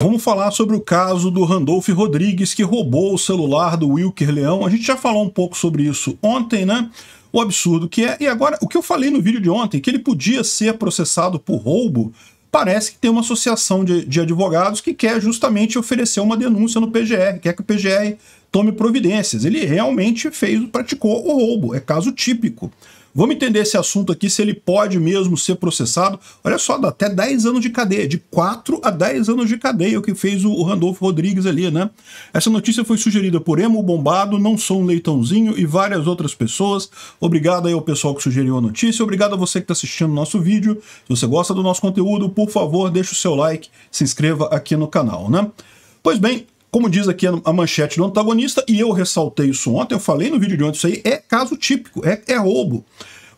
Vamos falar sobre o caso do Randolph Rodrigues, que roubou o celular do Wilker Leão. A gente já falou um pouco sobre isso ontem, né? O absurdo que é. E agora, o que eu falei no vídeo de ontem, que ele podia ser processado por roubo, parece que tem uma associação de, de advogados que quer justamente oferecer uma denúncia no PGR, quer que o PGR tome providências. Ele realmente fez, praticou o roubo, é caso típico. Vamos entender esse assunto aqui, se ele pode mesmo ser processado. Olha só, dá até 10 anos de cadeia, de 4 a 10 anos de cadeia, o que fez o Randolfo Rodrigues ali, né? Essa notícia foi sugerida por Emo Bombado, Não Sou um Leitãozinho e várias outras pessoas. Obrigado aí ao pessoal que sugeriu a notícia, obrigado a você que está assistindo o nosso vídeo. Se você gosta do nosso conteúdo, por favor, deixe o seu like, se inscreva aqui no canal, né? Pois bem, como diz aqui a manchete do antagonista, e eu ressaltei isso ontem, eu falei no vídeo de ontem, isso aí é caso típico, é, é roubo.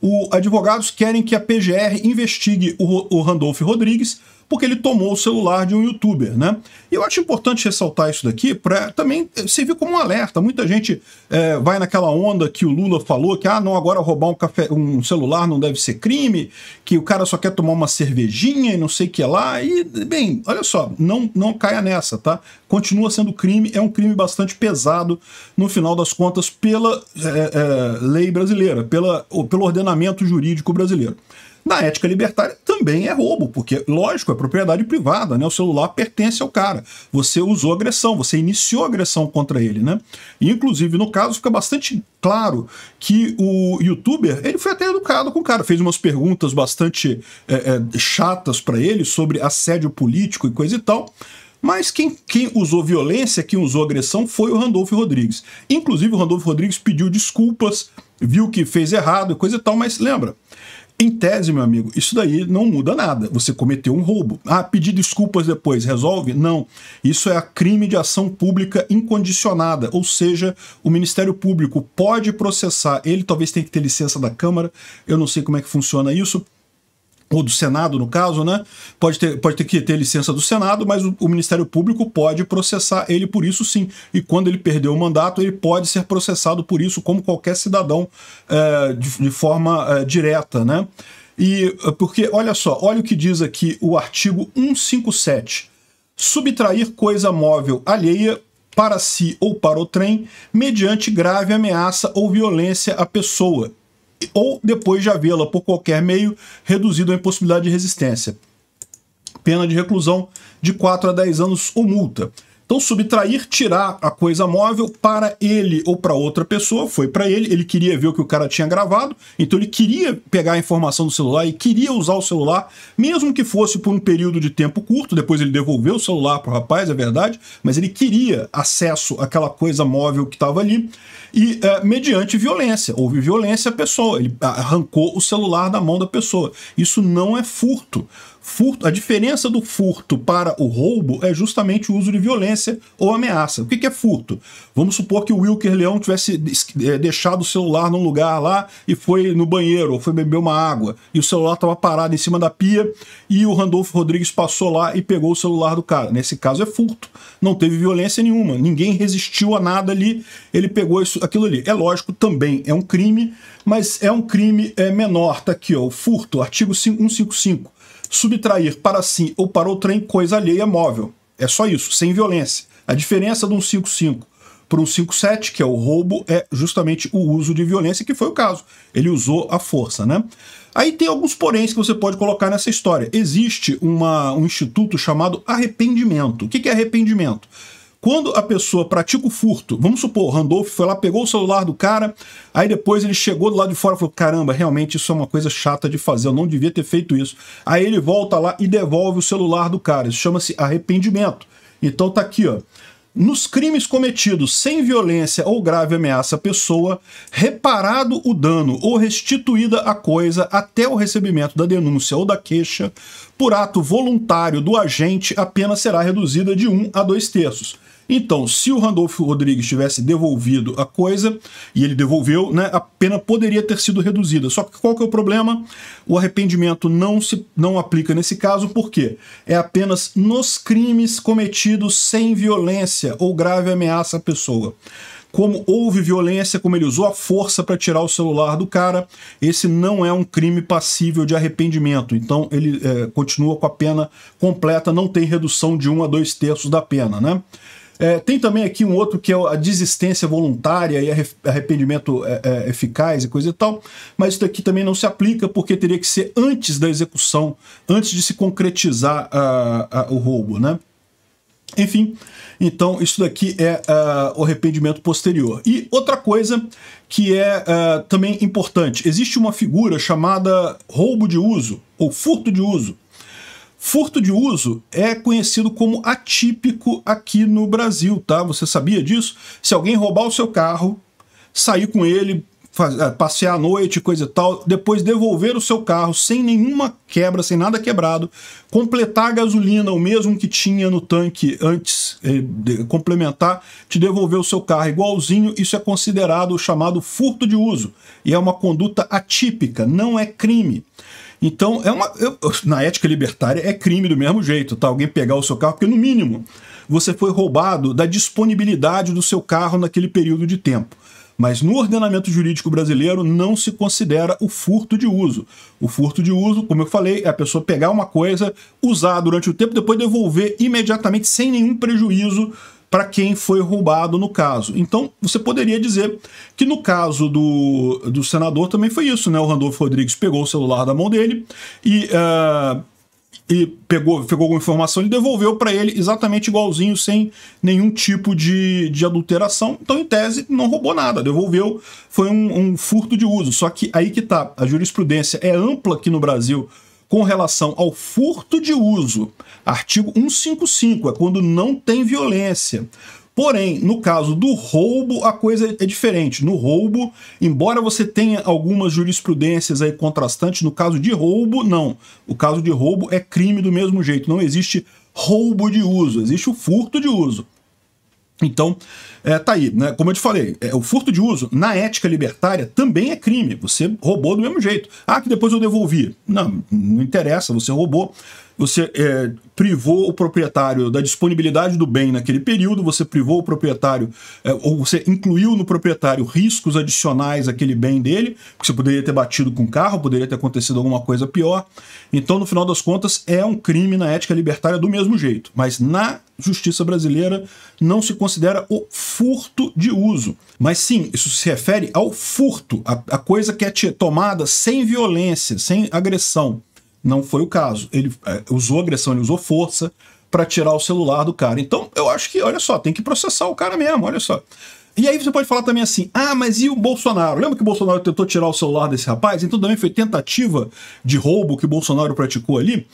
O, advogados querem que a PGR investigue o, o Randolph Rodrigues porque ele tomou o celular de um youtuber, né? E eu acho importante ressaltar isso daqui para também eh, servir como um alerta. Muita gente é, vai naquela onda que o Lula falou que ah, não, agora roubar um, café, um celular não deve ser crime, que o cara só quer tomar uma cervejinha e não sei o que lá. E, bem, olha só, não, não caia nessa, tá? Continua sendo crime, é um crime bastante pesado, no final das contas, pela é, é, lei brasileira, pela, pelo ordenamento jurídico brasileiro. Na ética libertária também é roubo, porque, lógico, é propriedade privada, né? O celular pertence ao cara. Você usou agressão, você iniciou agressão contra ele, né? E, inclusive, no caso, fica bastante claro que o youtuber, ele foi até educado com o cara, fez umas perguntas bastante é, é, chatas para ele sobre assédio político e coisa e tal. Mas quem, quem, usou violência, quem usou agressão, foi o Randolfo Rodrigues. Inclusive, o Randolfo Rodrigues pediu desculpas, viu que fez errado e coisa e tal, mas lembra, em tese, meu amigo, isso daí não muda nada. Você cometeu um roubo. Ah, pedir desculpas depois resolve? Não. Isso é a crime de ação pública incondicionada, ou seja, o Ministério Público pode processar. Ele talvez tenha que ter licença da Câmara. Eu não sei como é que funciona isso ou do Senado, no caso, né? Pode ter, pode ter que ter licença do Senado, mas o, o, Ministério Público pode processar ele por isso sim. E quando ele perdeu o mandato, ele pode ser processado por isso, como qualquer cidadão, é, de, de, forma é, direta, né? E eh, porque, olha só, olha o que diz aqui o artigo 157. Subtrair coisa móvel alheia para si ou para o trem, mediante grave ameaça ou violência à pessoa, ou depois de havê-la por qualquer meio reduzido à impossibilidade de resistência. Pena de reclusão de 4 a 10 anos ou multa. Então, subtrair, tirar a coisa móvel para ele ou para outra pessoa, foi para ele, ele queria ver o que o cara tinha gravado, então ele queria pegar a informação do celular e queria usar o celular, mesmo que fosse por um período de tempo curto, depois ele devolveu o celular para o rapaz, é verdade, mas ele queria acesso àquela coisa móvel que estava ali, e eh, mediante violência, houve violência à pessoa, ele arrancou o celular da mão da pessoa. Isso não é furto. Furto, a diferença do furto para o roubo é justamente o uso de violência ou ameaça. O que, que é furto? Vamos supor que o Wilker Leão tivesse eh, deixado o celular num lugar lá e foi no banheiro, ou foi beber uma água, e o celular estava parado em cima da pia, e o Randolfo Rodrigues passou lá e pegou o celular do cara. Nesse caso é furto. Não teve violência nenhuma, ninguém resistiu a nada ali, ele pegou isso, aquilo ali. É lógico, também é um crime, mas é um crime é, menor. Tá aqui, ó, o furto, artigo 155 subtrair para si ou para o trem coisa alheia móvel. É só isso, sem violência. A diferença de um 5-5 para um 5-7, que é o roubo, é justamente o uso de violência, que foi o caso. Ele usou a força, né? Aí tem alguns poréns que você pode colocar nessa história. Existe uma, um instituto chamado arrependimento. O que é arrependimento? Quando a pessoa pratica o furto, vamos supor, o Randolph foi lá, pegou o celular do cara, aí depois ele chegou do lado de fora e falou: caramba, realmente isso é uma coisa chata de fazer, eu não devia ter feito isso. Aí ele volta lá e devolve o celular do cara. Isso chama-se arrependimento. Então tá aqui, ó. Nos crimes cometidos sem violência ou grave ameaça à pessoa, reparado o dano ou restituída a coisa até o recebimento da denúncia ou da queixa, por ato voluntário do agente, a pena será reduzida de 1 um a 2 terços. Então, se o Randolfo Rodrigues tivesse devolvido a coisa, e ele devolveu, né, a pena poderia ter sido reduzida. Só que qual que é o problema? O arrependimento não se não aplica nesse caso, Por quê? é apenas nos crimes cometidos sem violência ou grave ameaça à pessoa como houve violência, como ele usou a força para tirar o celular do cara, esse não é um crime passível de arrependimento. Então ele é, continua com a pena completa, não tem redução de 1 um a 2 terços da pena, né? É, tem também aqui um outro que é a desistência voluntária e arrependimento é, é, eficaz e coisa e tal, mas isso daqui também não se aplica porque teria que ser antes da execução, antes de se concretizar a, a, o roubo, né? Enfim, então isso daqui é uh, o arrependimento posterior. E outra coisa que é uh, também importante: existe uma figura chamada roubo de uso ou furto de uso Furto de uso é conhecido como atípico aqui no Brasil, tá? Você sabia disso? Se alguém roubar o seu carro, sair com ele, é, passear à noite, coisa e tal, depois devolver o seu carro sem nenhuma quebra, sem nada quebrado, completar a gasolina, o mesmo que tinha no tanque antes, eh, de, complementar, te devolver o seu carro igualzinho, isso é considerado o chamado furto de uso e é uma conduta atípica, não é crime. Então, é uma, eu, na ética libertária, é crime do mesmo jeito, tá? Alguém pegar o seu carro, porque no mínimo você foi roubado da disponibilidade do seu carro naquele período de tempo. Mas no ordenamento jurídico brasileiro não se considera o furto de uso. O furto de uso, como eu falei, é a pessoa pegar uma coisa, usar durante o tempo, depois devolver imediatamente sem nenhum prejuízo para quem foi roubado no caso. Então, você poderia dizer que no caso do, do senador também foi isso, né? O Randolfo Rodrigues pegou o celular da mão dele e. Uh, e pegou, pegou alguma informação e devolveu para ele exatamente igualzinho, sem nenhum tipo de, de adulteração. Então, em tese, não roubou nada, devolveu, foi um, um furto de uso. Só que aí que tá, a jurisprudência é ampla aqui no Brasil com relação ao furto de uso. Artigo 155 é quando não tem violência. Porém, no caso do roubo, a coisa é diferente. No roubo, embora você tenha algumas jurisprudências aí contrastantes, no caso de roubo, não. O caso de roubo é crime do mesmo jeito. Não existe roubo de uso, existe o furto de uso. Então, é, tá aí, né? Como eu te falei, é, o furto de uso, na ética libertária, também é crime. Você roubou do mesmo jeito. Ah, que depois eu devolvi. Não, não interessa, você roubou você é, privou o proprietário da disponibilidade do bem naquele período, você privou o proprietário, é, ou você incluiu no proprietário riscos adicionais àquele bem dele, porque você poderia ter batido com o carro, poderia ter acontecido alguma coisa pior. Então, no final das contas, é um crime na ética libertária do mesmo jeito, mas na justiça brasileira não se considera o furto de uso. Mas sim, isso se refere ao furto, a, a coisa que é tomada sem violência, sem agressão. Não foi o caso. Ele é, usou agressão, ele usou força para tirar o celular do cara. Então, eu acho que, olha só, tem que processar o cara mesmo, olha só. E aí você pode falar também assim: ah, mas e o Bolsonaro? Lembra que o Bolsonaro tentou tirar o celular desse rapaz? Então também foi tentativa de roubo que o Bolsonaro praticou ali?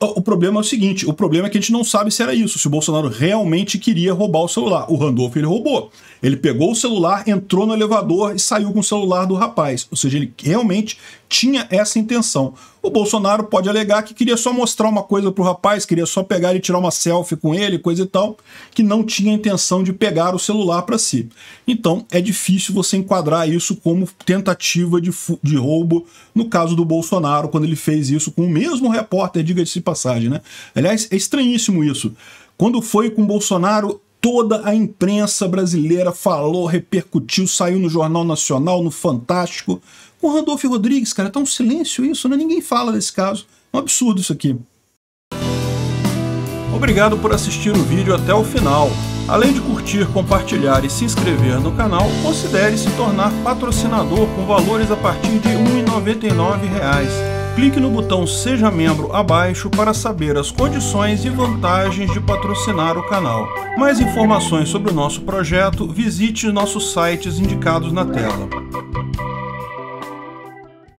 O problema é o seguinte: o problema é que a gente não sabe se era isso, se o Bolsonaro realmente queria roubar o celular. O Randolph ele roubou. Ele pegou o celular, entrou no elevador e saiu com o celular do rapaz. Ou seja, ele realmente tinha essa intenção. O Bolsonaro pode alegar que queria só mostrar uma coisa para o rapaz, queria só pegar e tirar uma selfie com ele, coisa e tal, que não tinha intenção de pegar o celular para si. Então é difícil você enquadrar isso como tentativa de, de roubo no caso do Bolsonaro, quando ele fez isso com o mesmo repórter, diga-se de passagem, né? Aliás, é estranhíssimo isso. Quando foi com Bolsonaro, toda a imprensa brasileira falou, repercutiu, saiu no Jornal Nacional, no Fantástico, com Randolfo Rodrigues, cara, tá um silêncio isso, né? Ninguém fala desse caso. É um absurdo isso aqui. Obrigado por assistir o vídeo até o final. Além de curtir, compartilhar e se inscrever no canal, considere se tornar patrocinador com valores a partir de R$ 1,99 clique no botão Seja Membro abaixo para saber as condições e vantagens de patrocinar o canal. Mais informações sobre o nosso projeto, visite nossos sites indicados na tela.